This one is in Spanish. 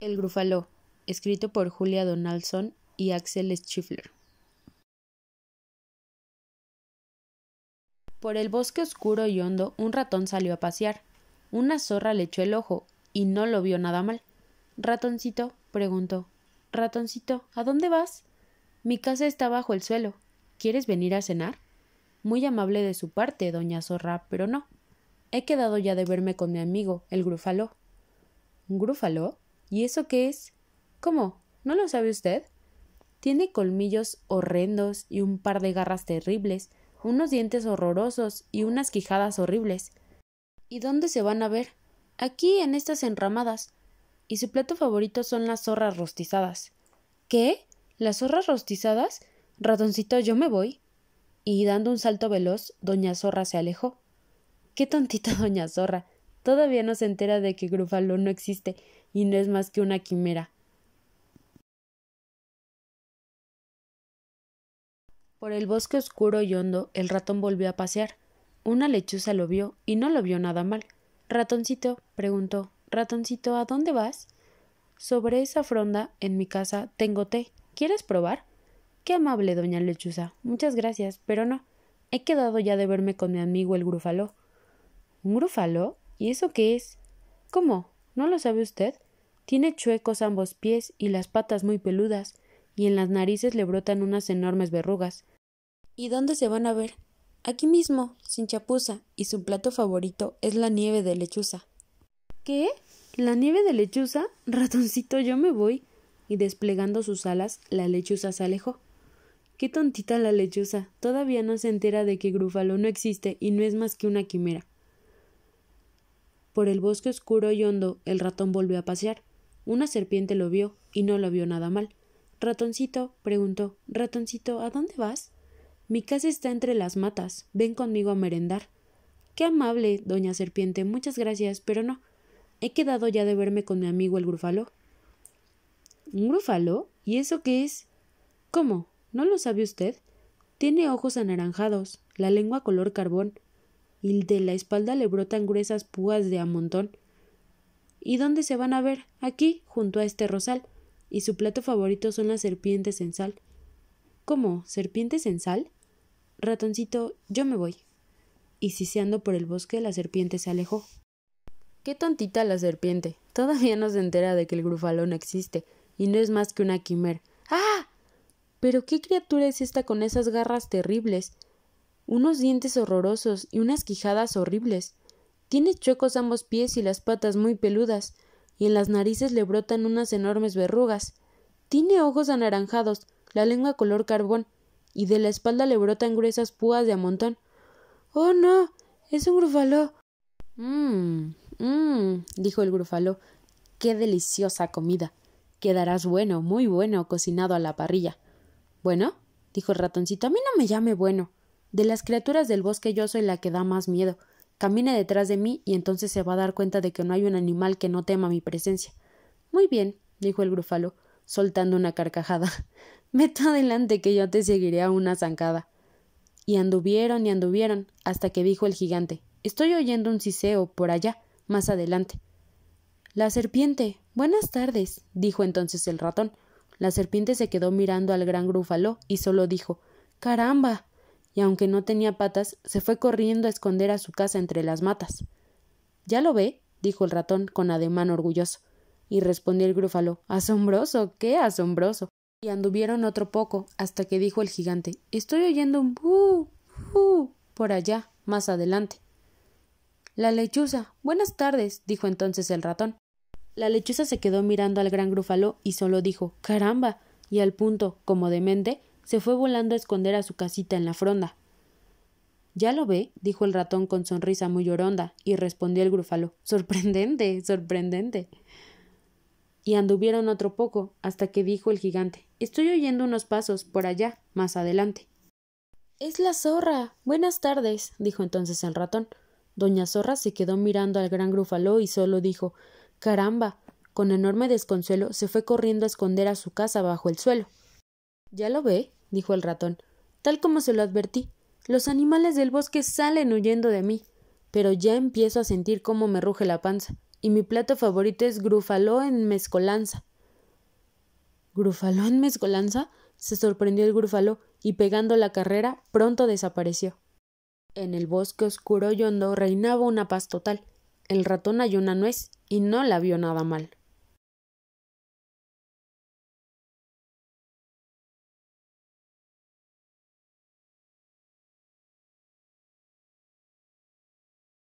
El Grufalo, escrito por Julia Donaldson y Axel Schiffler. Por el bosque oscuro y hondo un ratón salió a pasear. Una zorra le echó el ojo y no lo vio nada mal. Ratoncito, preguntó. Ratoncito, ¿a dónde vas? Mi casa está bajo el suelo. ¿Quieres venir a cenar? Muy amable de su parte, doña zorra, pero no. He quedado ya de verme con mi amigo, el grúfalo. ¿Grúfalo? ¿Y eso qué es? ¿Cómo? ¿No lo sabe usted? Tiene colmillos horrendos y un par de garras terribles, unos dientes horrorosos y unas quijadas horribles. ¿Y dónde se van a ver? Aquí en estas enramadas. Y su plato favorito son las zorras rostizadas. ¿Qué? ¿Las zorras rostizadas? Ratoncito, yo me voy. Y dando un salto veloz, doña Zorra se alejó. Qué tontita doña Zorra. Todavía no se entera de que grúfalo no existe y no es más que una quimera. Por el bosque oscuro y hondo el ratón volvió a pasear. Una lechuza lo vio y no lo vio nada mal. Ratoncito, preguntó, Ratoncito, ¿a dónde vas? Sobre esa fronda, en mi casa, tengo té. ¿Quieres probar? Qué amable, doña Lechuza. Muchas gracias, pero no. He quedado ya de verme con mi amigo el grúfalo. ¿Un grúfalo? ¿Y eso qué es? ¿Cómo? ¿No lo sabe usted? Tiene chuecos ambos pies y las patas muy peludas, y en las narices le brotan unas enormes verrugas. ¿Y dónde se van a ver? Aquí mismo, sin chapuza, y su plato favorito es la nieve de lechuza. ¿Qué? ¿La nieve de lechuza? Ratoncito, yo me voy. Y desplegando sus alas, la lechuza se alejó. Qué tontita la lechuza. Todavía no se entera de que Grúfalo no existe y no es más que una quimera. Por el bosque oscuro y hondo el ratón volvió a pasear. Una serpiente lo vio y no lo vio nada mal. Ratoncito, preguntó, Ratoncito, ¿a dónde vas? Mi casa está entre las matas. Ven conmigo a merendar. Qué amable, doña serpiente, muchas gracias, pero no. He quedado ya de verme con mi amigo el grúfalo. ¿Un grúfalo? ¿Y eso qué es? ¿Cómo? ¿No lo sabe usted? Tiene ojos anaranjados, la lengua color carbón, y de la espalda le brotan gruesas púas de amontón. ¿Y dónde se van a ver? Aquí, junto a este rosal. Y su plato favorito son las serpientes en sal. ¿Cómo? ¿Serpientes en sal? Ratoncito, yo me voy. Y siseando por el bosque, la serpiente se alejó. Qué tontita la serpiente. Todavía no se entera de que el grufalón existe, y no es más que una quimera. ¡Ah! Pero qué criatura es esta con esas garras terribles unos dientes horrorosos y unas quijadas horribles. Tiene chuecos ambos pies y las patas muy peludas, y en las narices le brotan unas enormes verrugas. Tiene ojos anaranjados, la lengua color carbón, y de la espalda le brotan gruesas púas de amontón. ¡Oh, no! ¡Es un grufaló! Mmm, mmm, dijo el grufaló. ¡Qué deliciosa comida! Quedarás bueno, muy bueno, cocinado a la parrilla. ¿Bueno? dijo el ratoncito. A mí no me llame bueno. De las criaturas del bosque yo soy la que da más miedo. Camine detrás de mí y entonces se va a dar cuenta de que no hay un animal que no tema mi presencia. Muy bien, dijo el grúfalo, soltando una carcajada. -Meta adelante que yo te seguiré a una zancada. Y anduvieron y anduvieron, hasta que dijo el gigante Estoy oyendo un siseo por allá, más adelante. La serpiente. Buenas tardes, dijo entonces el ratón. La serpiente se quedó mirando al gran grúfalo y solo dijo Caramba y aunque no tenía patas, se fue corriendo a esconder a su casa entre las matas. ¿Ya lo ve? dijo el ratón con ademán orgulloso. Y respondió el grúfalo Asombroso. qué asombroso. Y anduvieron otro poco, hasta que dijo el gigante Estoy oyendo un bu, por allá, más adelante. La lechuza. Buenas tardes, dijo entonces el ratón. La lechuza se quedó mirando al gran grúfalo y solo dijo Caramba. y al punto, como demente, se fue volando a esconder a su casita en la fronda. ¿Ya lo ve? dijo el ratón con sonrisa muy lloronda, y respondió el grúfalo Sorprendente, sorprendente. Y anduvieron otro poco, hasta que dijo el gigante Estoy oyendo unos pasos por allá, más adelante. Es la zorra. Buenas tardes, dijo entonces el ratón. Doña Zorra se quedó mirando al gran grúfalo y solo dijo Caramba. Con enorme desconsuelo se fue corriendo a esconder a su casa bajo el suelo. ¿Ya lo ve? dijo el ratón, tal como se lo advertí. Los animales del bosque salen huyendo de mí, pero ya empiezo a sentir cómo me ruge la panza, y mi plato favorito es grúfalo en mezcolanza. grúfalo en mezcolanza? se sorprendió el grúfalo y pegando la carrera, pronto desapareció. En el bosque oscuro y hondo reinaba una paz total. El ratón halló una nuez y no la vio nada mal.